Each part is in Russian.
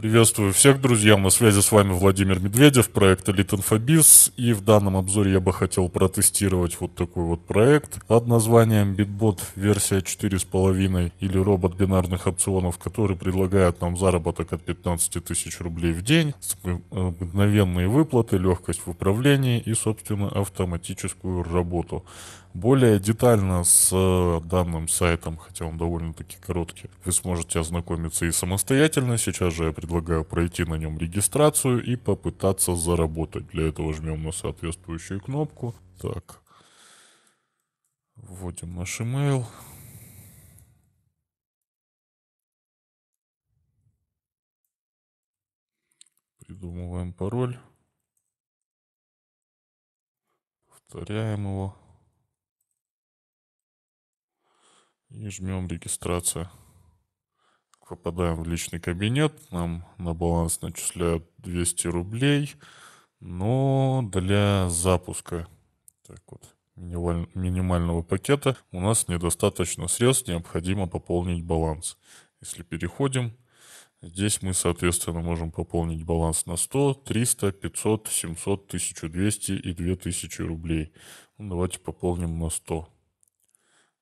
Приветствую всех, друзья. На связи с вами Владимир Медведев, проект Elite Infobis. И в данном обзоре я бы хотел протестировать вот такой вот проект под названием Bitbot версия 4.5 или робот бинарных опционов, который предлагает нам заработок от 15 тысяч рублей в день, э, мгновенные выплаты, легкость в управлении и, собственно, автоматическую работу. Более детально с э, данным сайтом, хотя он довольно-таки короткий, вы сможете ознакомиться и самостоятельно. Сейчас же я предлагаю предлагаю пройти на нем регистрацию и попытаться заработать. Для этого жмем на соответствующую кнопку. Так. Вводим наш email. Придумываем пароль. Повторяем его. И жмем регистрация попадаем в личный кабинет, нам на баланс начисляют 200 рублей, но для запуска так вот, минимального пакета у нас недостаточно средств, необходимо пополнить баланс. Если переходим, здесь мы, соответственно, можем пополнить баланс на 100, 300, 500, 700, 1200 и 2000 рублей. Ну, давайте пополним на 100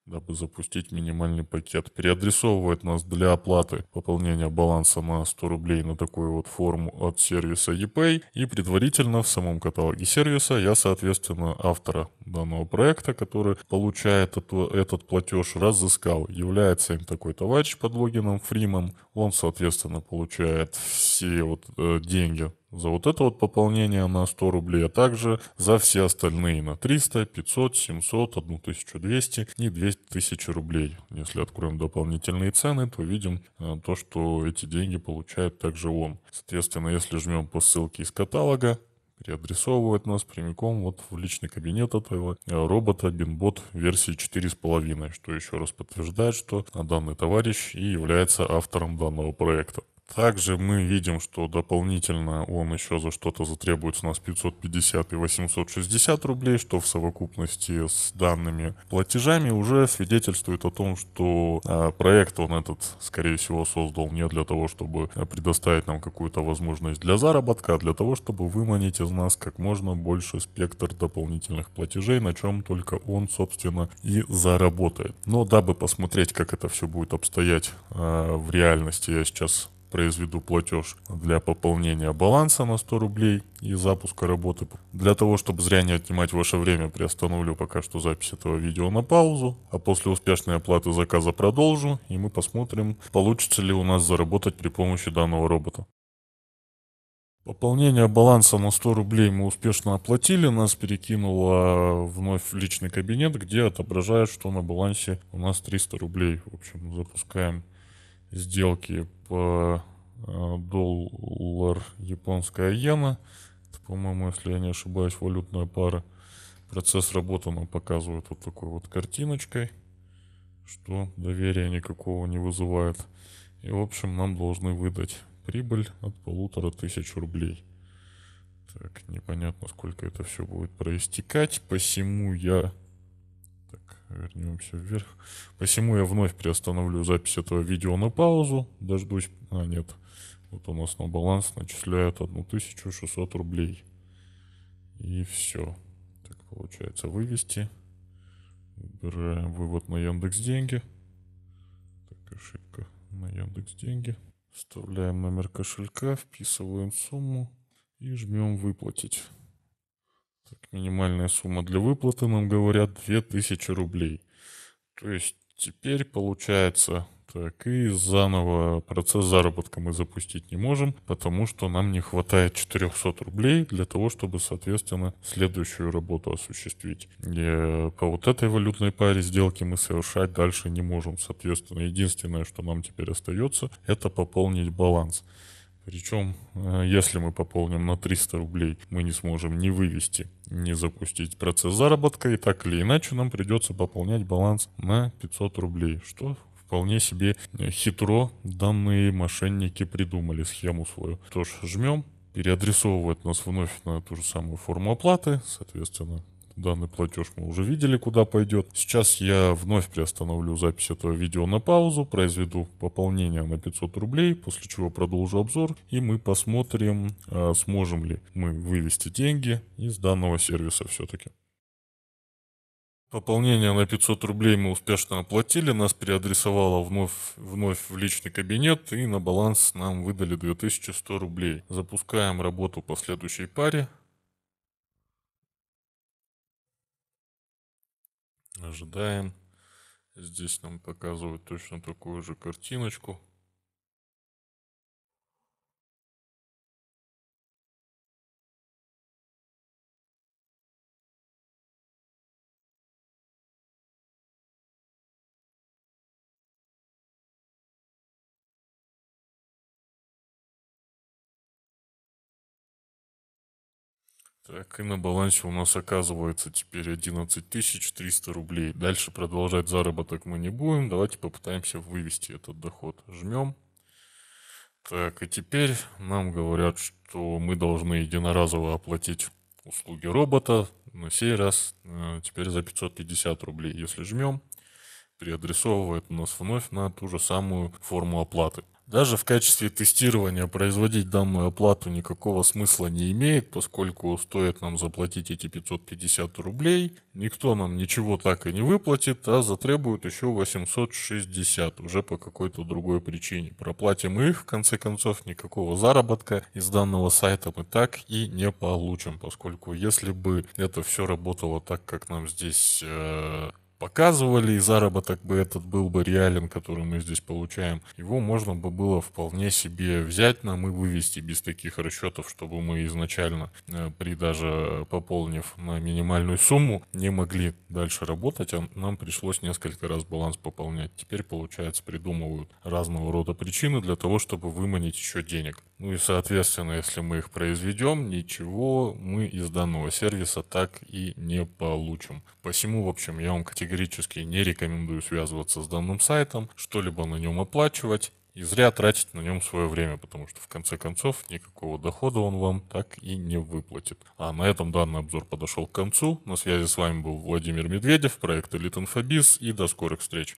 дабы запустить минимальный пакет. Переадресовывает нас для оплаты пополнения баланса на 100 рублей на такую вот форму от сервиса ePay. И предварительно в самом каталоге сервиса я, соответственно, автора данного проекта, который получает эту, этот платеж, разыскал. Является им такой товарищ под логином Фримом. Он, соответственно, получает все вот э, деньги за вот это вот пополнение на 100 рублей, а также за все остальные на 300, 500, 700, 1200 и 2000 рублей. Если откроем дополнительные цены, то видим э, то, что эти деньги получает также он. Соответственно, если жмем по ссылке из каталога, переадресовывает нас прямиком вот в личный кабинет этого э, робота BinBot версии 4.5, что еще раз подтверждает, что данный товарищ и является автором данного проекта. Также мы видим, что дополнительно он еще за что-то затребует с нас 550 и 860 рублей, что в совокупности с данными платежами уже свидетельствует о том, что а, проект он этот, скорее всего, создал не для того, чтобы предоставить нам какую-то возможность для заработка, а для того, чтобы выманить из нас как можно больше спектр дополнительных платежей, на чем только он, собственно, и заработает. Но дабы посмотреть, как это все будет обстоять а, в реальности, я сейчас произведу платеж для пополнения баланса на 100 рублей и запуска работы. Для того, чтобы зря не отнимать ваше время, приостановлю пока что запись этого видео на паузу, а после успешной оплаты заказа продолжу, и мы посмотрим, получится ли у нас заработать при помощи данного робота. Пополнение баланса на 100 рублей мы успешно оплатили. Нас перекинуло вновь в личный кабинет, где отображает, что на балансе у нас 300 рублей. В общем, запускаем сделки по э, доллар японская иена. Это, по-моему, если я не ошибаюсь, валютная пара. Процесс работы нам показывает вот такой вот картиночкой, что доверия никакого не вызывает. И, в общем, нам должны выдать прибыль от полутора тысяч рублей. Так, непонятно, сколько это все будет проистекать, посему я вернемся вверх. Посему я вновь приостановлю запись этого видео на паузу. Дождусь... А, нет. Вот у нас на баланс начисляют 1600 рублей. И все. Так, получается, вывести. Выбираем вывод на Яндекс Деньги. Так, ошибка на Яндекс Деньги. Вставляем номер кошелька, вписываем сумму и жмем «Выплатить». Так, минимальная сумма для выплаты, нам говорят, 2000 рублей. То есть теперь получается так, и заново процесс заработка мы запустить не можем, потому что нам не хватает 400 рублей для того, чтобы, соответственно, следующую работу осуществить. И э, по вот этой валютной паре сделки мы совершать дальше не можем. Соответственно, единственное, что нам теперь остается, это пополнить баланс. Причем, э, если мы пополним на 300 рублей, мы не сможем ни вывести, ни запустить процесс заработка, и так или иначе нам придется пополнять баланс на 500 рублей, что вполне себе хитро данные мошенники придумали схему свою. Что ж, жмем, переадресовывает нас вновь на ту же самую форму оплаты, соответственно, данный платеж мы уже видели, куда пойдет. Сейчас я вновь приостановлю запись этого видео на паузу, произведу пополнение на 500 рублей, после чего продолжу обзор и мы посмотрим, а, сможем ли мы вывести деньги из данного сервиса все-таки. Пополнение на 500 рублей мы успешно оплатили, нас переадресовало вновь, вновь в личный кабинет и на баланс нам выдали 2100 рублей. Запускаем работу по следующей паре. Ожидаем. Здесь нам показывают точно такую же картиночку. Так, и на балансе у нас оказывается теперь 11 300 рублей. Дальше продолжать заработок мы не будем. Давайте попытаемся вывести этот доход. Жмем. Так, и теперь нам говорят, что мы должны единоразово оплатить услуги робота. На сей раз э, теперь за 550 рублей. Если жмем, переадресовывает нас вновь на ту же самую форму оплаты. Даже в качестве тестирования производить данную оплату никакого смысла не имеет, поскольку стоит нам заплатить эти 550 рублей, никто нам ничего так и не выплатит, а затребует еще 860 уже по какой-то другой причине. Проплатим их, в конце концов, никакого заработка из данного сайта мы так и не получим, поскольку если бы это все работало так, как нам здесь э, показывали, и заработок бы этот был бы реален, который мы здесь получаем, его можно бы было вполне себе взять нам и вывести без таких расчетов, чтобы мы изначально, э, при даже пополнив на минимальную сумму, не могли дальше работать, а нам пришлось несколько раз баланс пополнять. Теперь, получается, придумывают разного рода причины для того, чтобы выманить еще денег. Ну и, соответственно, если мы их произведем, ничего мы из данного сервиса так и не получим. Посему, в общем, я вам категорически категорически не рекомендую связываться с данным сайтом, что-либо на нем оплачивать и зря тратить на нем свое время, потому что в конце концов никакого дохода он вам так и не выплатит. А на этом данный обзор подошел к концу. На связи с вами был Владимир Медведев, проект Elite Infobis и до скорых встреч.